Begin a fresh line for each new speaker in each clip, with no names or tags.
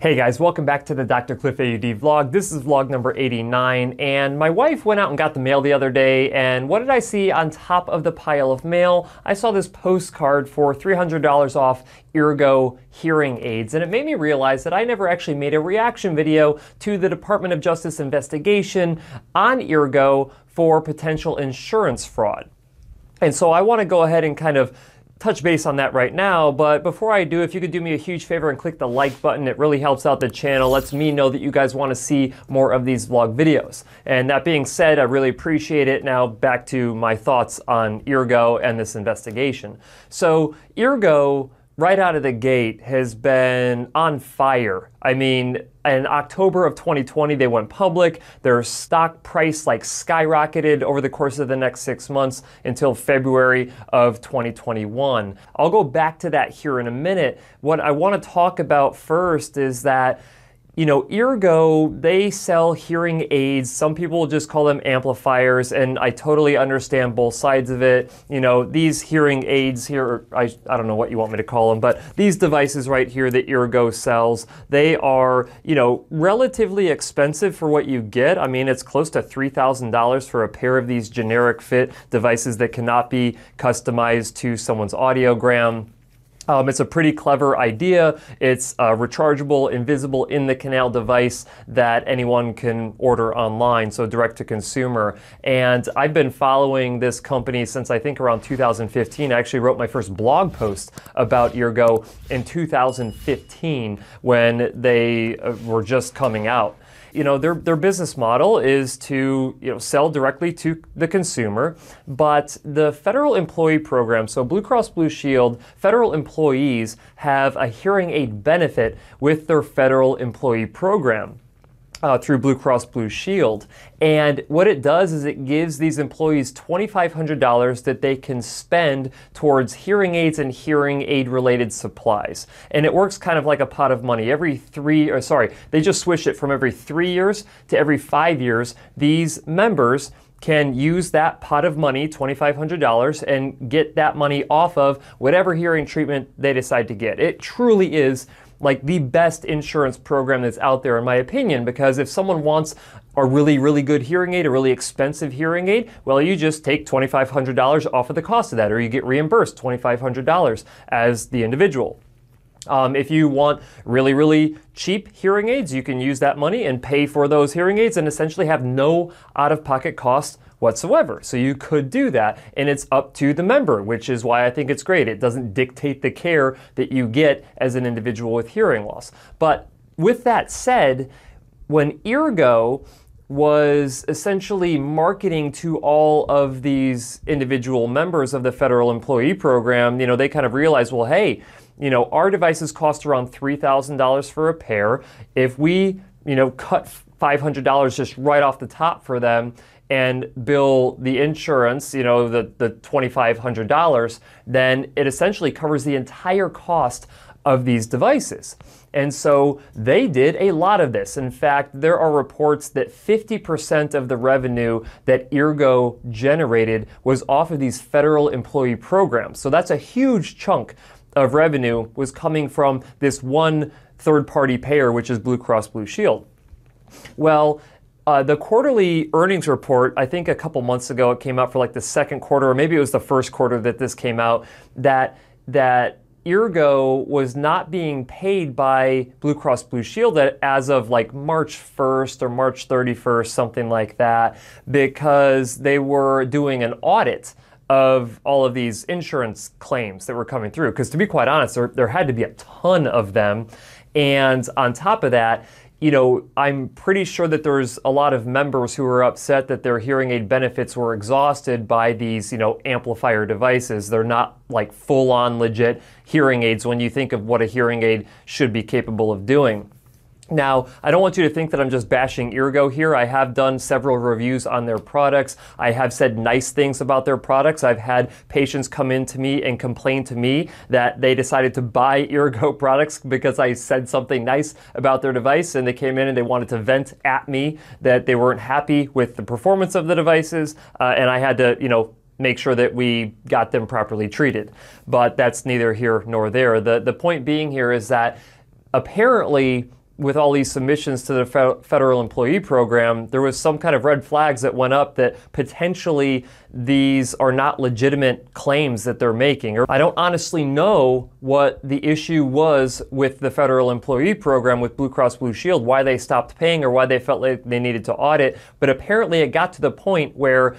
Hey guys, welcome back to the Dr. Cliff AUD vlog. This is vlog number 89, and my wife went out and got the mail the other day, and what did I see on top of the pile of mail? I saw this postcard for $300 off Ergo hearing aids, and it made me realize that I never actually made a reaction video to the Department of Justice investigation on Ergo for potential insurance fraud. And so I want to go ahead and kind of touch base on that right now, but before I do, if you could do me a huge favor and click the like button, it really helps out the channel, lets me know that you guys wanna see more of these vlog videos. And that being said, I really appreciate it. Now back to my thoughts on Ergo and this investigation. So Ergo, right out of the gate has been on fire. I mean, in October of 2020, they went public. Their stock price like skyrocketed over the course of the next six months until February of 2021. I'll go back to that here in a minute. What I want to talk about first is that you know, Ergo, they sell hearing aids. Some people just call them amplifiers, and I totally understand both sides of it. You know, these hearing aids here, I, I don't know what you want me to call them, but these devices right here that Ergo sells, they are, you know, relatively expensive for what you get. I mean, it's close to $3,000 for a pair of these generic fit devices that cannot be customized to someone's audiogram um, it's a pretty clever idea. It's a uh, rechargeable, invisible in the canal device that anyone can order online, so direct to consumer. And I've been following this company since I think around 2015. I actually wrote my first blog post about Eargo in 2015 when they uh, were just coming out you know, their, their business model is to you know, sell directly to the consumer, but the federal employee program, so Blue Cross Blue Shield, federal employees have a hearing aid benefit with their federal employee program uh, through Blue Cross Blue Shield. And what it does is it gives these employees $2,500 that they can spend towards hearing aids and hearing aid related supplies. And it works kind of like a pot of money. Every three, or sorry, they just switch it from every three years to every five years. These members can use that pot of money, $2,500, and get that money off of whatever hearing treatment they decide to get. It truly is like the best insurance program that's out there, in my opinion, because if someone wants a really, really good hearing aid, a really expensive hearing aid, well, you just take $2,500 off of the cost of that, or you get reimbursed $2,500 as the individual. Um, if you want really, really cheap hearing aids, you can use that money and pay for those hearing aids and essentially have no out of pocket cost whatsoever. So you could do that, and it's up to the member, which is why I think it's great. It doesn't dictate the care that you get as an individual with hearing loss. But with that said, when Ergo was essentially marketing to all of these individual members of the federal employee program, you know, they kind of realized, well, hey, you know, our devices cost around $3,000 for a pair. If we, you know, cut $500 just right off the top for them and bill the insurance, you know, the, the $2,500, then it essentially covers the entire cost of these devices. And so they did a lot of this. In fact, there are reports that 50% of the revenue that Ergo generated was off of these federal employee programs. So that's a huge chunk of revenue was coming from this one third party payer, which is Blue Cross Blue Shield. Well, uh, the quarterly earnings report, I think a couple months ago, it came out for like the second quarter, or maybe it was the first quarter that this came out, that, that Ergo was not being paid by Blue Cross Blue Shield as of like March 1st or March 31st, something like that, because they were doing an audit of all of these insurance claims that were coming through. Because to be quite honest, there, there had to be a ton of them. And on top of that, you know, I'm pretty sure that there's a lot of members who are upset that their hearing aid benefits were exhausted by these, you know, amplifier devices. They're not like full on legit hearing aids when you think of what a hearing aid should be capable of doing. Now, I don't want you to think that I'm just bashing Ergo here. I have done several reviews on their products. I have said nice things about their products. I've had patients come in to me and complain to me that they decided to buy Ergo products because I said something nice about their device and they came in and they wanted to vent at me that they weren't happy with the performance of the devices uh, and I had to, you know, make sure that we got them properly treated. But that's neither here nor there. The the point being here is that apparently with all these submissions to the federal employee program, there was some kind of red flags that went up that potentially these are not legitimate claims that they're making. Or I don't honestly know what the issue was with the federal employee program with Blue Cross Blue Shield, why they stopped paying or why they felt like they needed to audit. But apparently, it got to the point where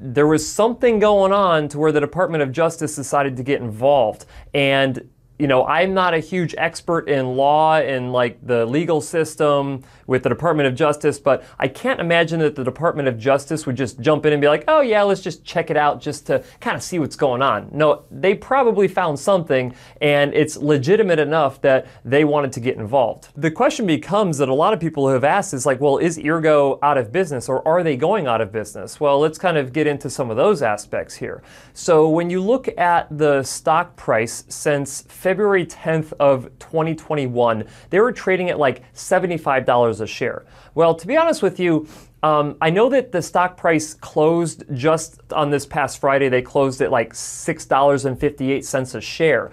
there was something going on to where the Department of Justice decided to get involved. And you know, I'm not a huge expert in law and like the legal system with the Department of Justice, but I can't imagine that the Department of Justice would just jump in and be like, oh yeah, let's just check it out just to kind of see what's going on. No, they probably found something and it's legitimate enough that they wanted to get involved. The question becomes that a lot of people have asked is like, well, is Ergo out of business or are they going out of business? Well, let's kind of get into some of those aspects here. So when you look at the stock price since February 10th of 2021, they were trading at like $75 a share. Well, to be honest with you, um, I know that the stock price closed just on this past Friday. They closed at like $6.58 a share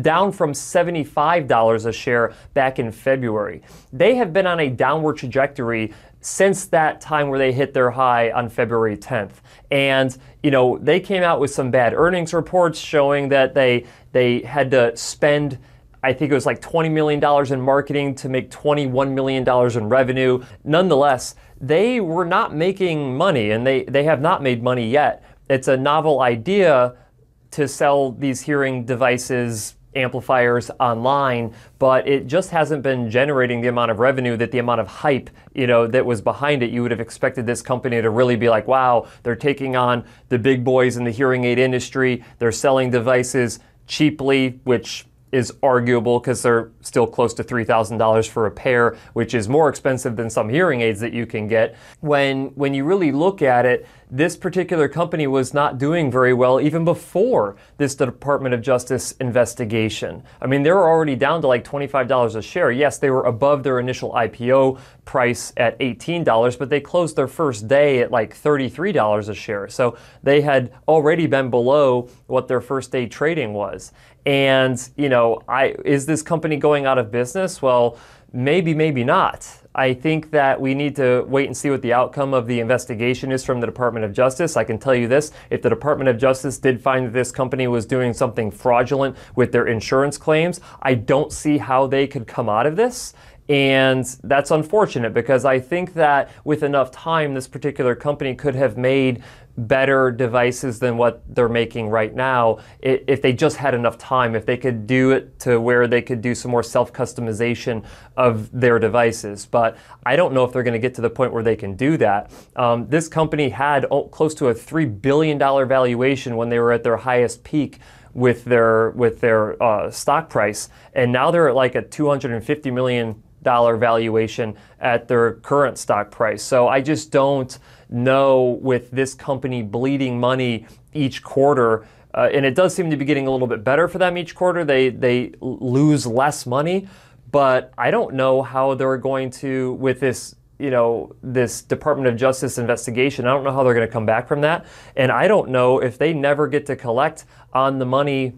down from $75 a share back in February. They have been on a downward trajectory since that time where they hit their high on February 10th. And, you know, they came out with some bad earnings reports showing that they, they had to spend, I think it was like $20 million in marketing to make $21 million in revenue. Nonetheless, they were not making money and they, they have not made money yet. It's a novel idea to sell these hearing devices amplifiers online, but it just hasn't been generating the amount of revenue that the amount of hype, you know, that was behind it. You would have expected this company to really be like, wow, they're taking on the big boys in the hearing aid industry. They're selling devices cheaply, which is arguable because they're still close to $3,000 for a pair, which is more expensive than some hearing aids that you can get. When, when you really look at it, this particular company was not doing very well even before this Department of Justice investigation. I mean, they were already down to like $25 a share. Yes, they were above their initial IPO price at $18, but they closed their first day at like $33 a share. So they had already been below what their first day trading was. And, you know, I is this company going out of business? Well, Maybe, maybe not. I think that we need to wait and see what the outcome of the investigation is from the Department of Justice. I can tell you this if the Department of Justice did find that this company was doing something fraudulent with their insurance claims, I don't see how they could come out of this. And that's unfortunate because I think that with enough time, this particular company could have made better devices than what they're making right now if they just had enough time, if they could do it to where they could do some more self customization of their devices. But I don't know if they're going to get to the point where they can do that. Um, this company had close to a $3 billion valuation when they were at their highest peak with their with their uh, stock price and now they're at like a 250 million valuation at their current stock price. So I just don't know with this company bleeding money each quarter. Uh, and it does seem to be getting a little bit better for them each quarter. They they lose less money, but I don't know how they're going to with this you know this Department of Justice investigation. I don't know how they're going to come back from that, and I don't know if they never get to collect on the money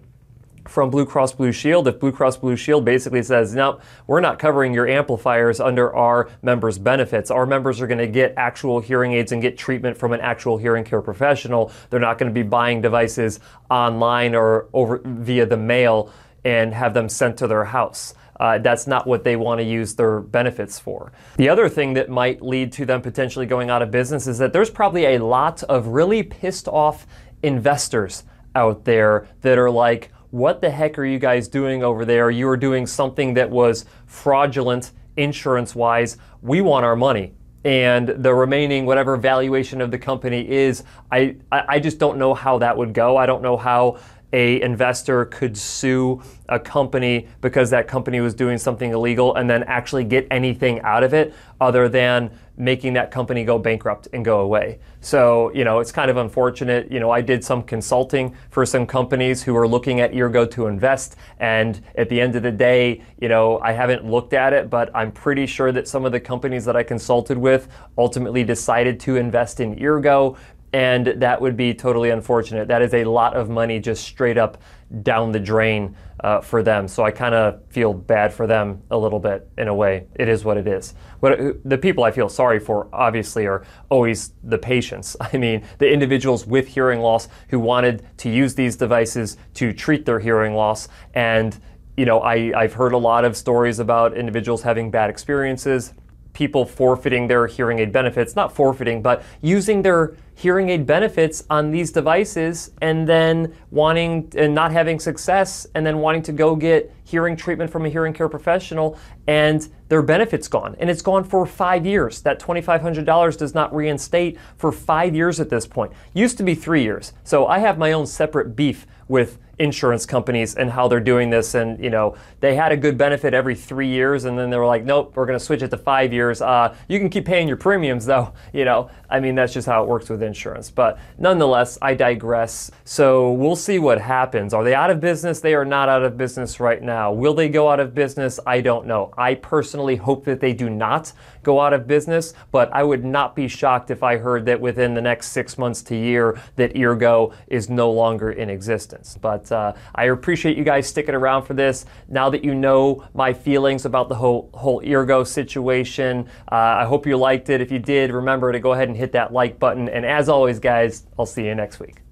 from Blue Cross Blue Shield if Blue Cross Blue Shield basically says, no, we're not covering your amplifiers under our members' benefits. Our members are going to get actual hearing aids and get treatment from an actual hearing care professional. They're not going to be buying devices online or over via the mail and have them sent to their house. Uh, that's not what they want to use their benefits for. The other thing that might lead to them potentially going out of business is that there's probably a lot of really pissed off investors out there that are like, what the heck are you guys doing over there? You were doing something that was fraudulent insurance wise. We want our money. And the remaining, whatever valuation of the company is, I, I just don't know how that would go. I don't know how a investor could sue a company because that company was doing something illegal and then actually get anything out of it other than making that company go bankrupt and go away. So, you know, it's kind of unfortunate. You know, I did some consulting for some companies who are looking at Ergo to invest. And at the end of the day, you know, I haven't looked at it, but I'm pretty sure that some of the companies that I consulted with ultimately decided to invest in Ergo and that would be totally unfortunate. That is a lot of money just straight up down the drain uh, for them. So I kind of feel bad for them a little bit in a way. It is what it is. What uh, the people I feel sorry for obviously are always the patients. I mean, the individuals with hearing loss who wanted to use these devices to treat their hearing loss and you know, I, I've heard a lot of stories about individuals having bad experiences, people forfeiting their hearing aid benefits, not forfeiting, but using their hearing aid benefits on these devices and then wanting and not having success and then wanting to go get hearing treatment from a hearing care professional and their benefits gone and it's gone for five years that $2500 does not reinstate for five years at this point used to be three years so i have my own separate beef with insurance companies and how they're doing this. And you know, they had a good benefit every three years, and then they were like, nope, we're going to switch it to five years. Uh, you can keep paying your premiums though. You know, I mean, that's just how it works with insurance. But nonetheless, I digress. So we'll see what happens. Are they out of business? They are not out of business right now. Will they go out of business? I don't know. I personally hope that they do not go out of business, but I would not be shocked if I heard that within the next six months to year that Ergo is no longer in existence. But but uh, I appreciate you guys sticking around for this. Now that you know my feelings about the whole whole Ergo situation, uh, I hope you liked it. If you did, remember to go ahead and hit that like button. And as always, guys, I'll see you next week.